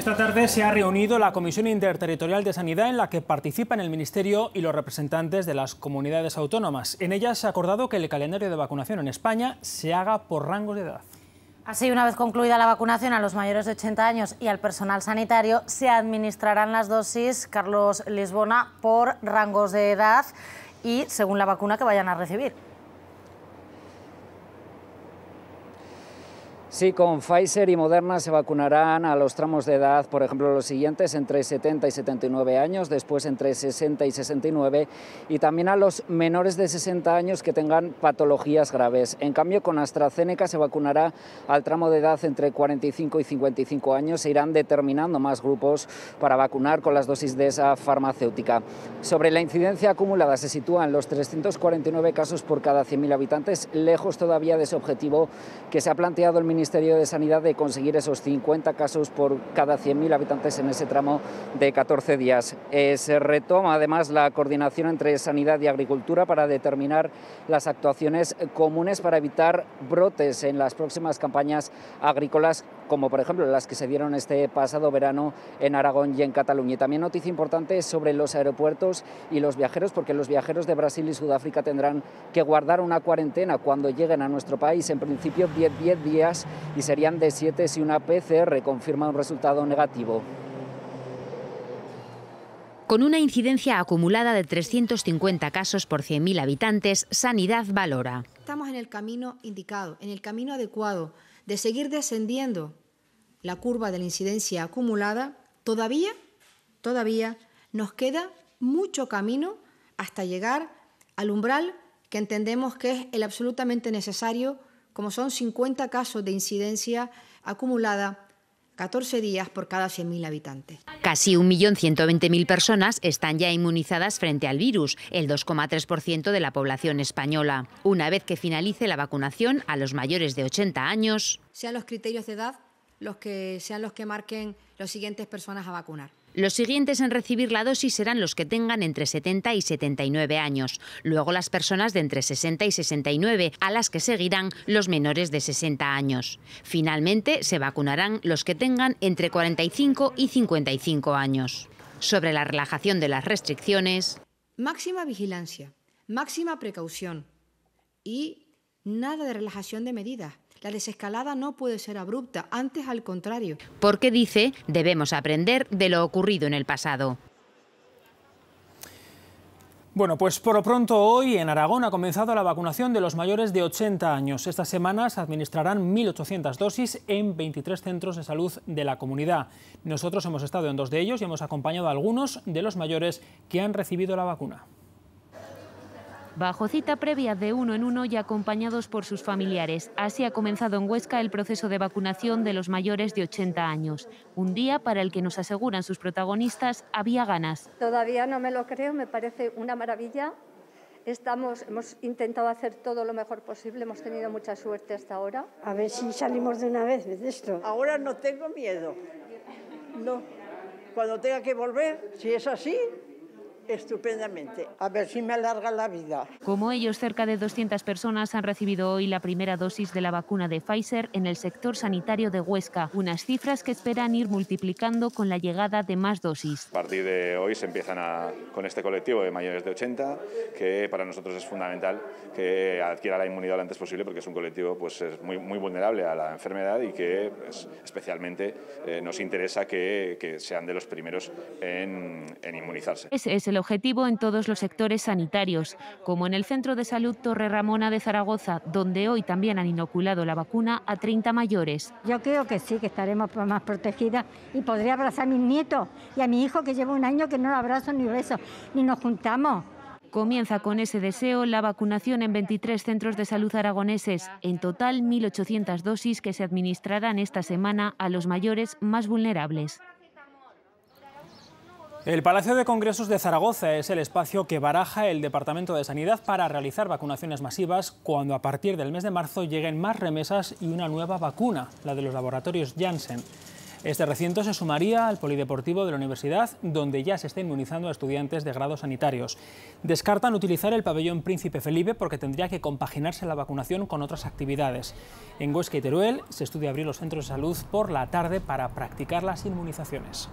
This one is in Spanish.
Esta tarde se ha reunido la Comisión Interterritorial de Sanidad en la que participan el Ministerio y los representantes de las comunidades autónomas. En ella se ha acordado que el calendario de vacunación en España se haga por rangos de edad. Así, una vez concluida la vacunación a los mayores de 80 años y al personal sanitario, se administrarán las dosis Carlos Lisbona por rangos de edad y según la vacuna que vayan a recibir. Sí, con Pfizer y Moderna se vacunarán a los tramos de edad, por ejemplo, los siguientes entre 70 y 79 años, después entre 60 y 69 y también a los menores de 60 años que tengan patologías graves. En cambio, con AstraZeneca se vacunará al tramo de edad entre 45 y 55 años. Se irán determinando más grupos para vacunar con las dosis de esa farmacéutica. Sobre la incidencia acumulada se sitúan los 349 casos por cada 100.000 habitantes, lejos todavía de ese objetivo que se ha planteado el ministro Ministerio de Sanidad de conseguir esos 50 casos por cada 100.000 habitantes en ese tramo de 14 días. Eh, se retoma además la coordinación entre sanidad y agricultura para determinar las actuaciones comunes para evitar brotes en las próximas campañas agrícolas como por ejemplo las que se dieron este pasado verano en Aragón y en Cataluña. Y también noticia importante sobre los aeropuertos y los viajeros, porque los viajeros de Brasil y Sudáfrica tendrán que guardar una cuarentena cuando lleguen a nuestro país, en principio 10-10 días, y serían de 7 si una PCR confirma un resultado negativo. Con una incidencia acumulada de 350 casos por 100.000 habitantes, Sanidad valora. Estamos en el camino indicado, en el camino adecuado de seguir descendiendo la curva de la incidencia acumulada, todavía, todavía nos queda mucho camino hasta llegar al umbral que entendemos que es el absolutamente necesario, como son 50 casos de incidencia acumulada 14 días por cada 100.000 habitantes. Casi 1.120.000 personas están ya inmunizadas frente al virus, el 2,3% de la población española. Una vez que finalice la vacunación a los mayores de 80 años... Sean los criterios de edad los que sean los que marquen los siguientes personas a vacunar. Los siguientes en recibir la dosis serán los que tengan entre 70 y 79 años, luego las personas de entre 60 y 69, a las que seguirán los menores de 60 años. Finalmente, se vacunarán los que tengan entre 45 y 55 años. Sobre la relajación de las restricciones. Máxima vigilancia, máxima precaución y nada de relajación de medidas. La desescalada no puede ser abrupta, antes al contrario. Porque dice, debemos aprender de lo ocurrido en el pasado. Bueno, pues por lo pronto hoy en Aragón ha comenzado la vacunación de los mayores de 80 años. Esta semana se administrarán 1.800 dosis en 23 centros de salud de la comunidad. Nosotros hemos estado en dos de ellos y hemos acompañado a algunos de los mayores que han recibido la vacuna bajo cita previa de uno en uno y acompañados por sus familiares. Así ha comenzado en Huesca el proceso de vacunación de los mayores de 80 años, un día para el que nos aseguran sus protagonistas había ganas. Todavía no me lo creo, me parece una maravilla. Estamos, hemos intentado hacer todo lo mejor posible, hemos tenido mucha suerte hasta ahora. A ver si salimos de una vez de esto. Ahora no tengo miedo. No. Cuando tenga que volver, si es así, Estupendamente. A ver si me alarga la vida. Como ellos, cerca de 200 personas han recibido hoy la primera dosis de la vacuna de Pfizer en el sector sanitario de Huesca, unas cifras que esperan ir multiplicando con la llegada de más dosis. A partir de hoy se empiezan con este colectivo de mayores de 80, que para nosotros es fundamental que adquiera la inmunidad lo antes posible, porque es un colectivo pues, es muy, muy vulnerable a la enfermedad y que pues, especialmente eh, nos interesa que, que, sean de los primeros en, en inmunizarse. Ese es el objetivo en todos los sectores sanitarios, como en el Centro de Salud Torre Ramona de Zaragoza, donde hoy también han inoculado la vacuna a 30 mayores. Yo creo que sí, que estaremos más protegidas y podré abrazar a mis nietos y a mi hijo que lleva un año que no lo abrazo ni beso, ni nos juntamos. Comienza con ese deseo la vacunación en 23 centros de salud aragoneses, en total 1.800 dosis que se administrarán esta semana a los mayores más vulnerables. El Palacio de Congresos de Zaragoza es el espacio que baraja el Departamento de Sanidad para realizar vacunaciones masivas cuando a partir del mes de marzo lleguen más remesas y una nueva vacuna, la de los laboratorios Janssen. Este recinto se sumaría al Polideportivo de la Universidad, donde ya se está inmunizando a estudiantes de grados sanitarios. Descartan utilizar el pabellón Príncipe Felipe porque tendría que compaginarse la vacunación con otras actividades. En Huesca y Teruel se estudia abrir los centros de salud por la tarde para practicar las inmunizaciones.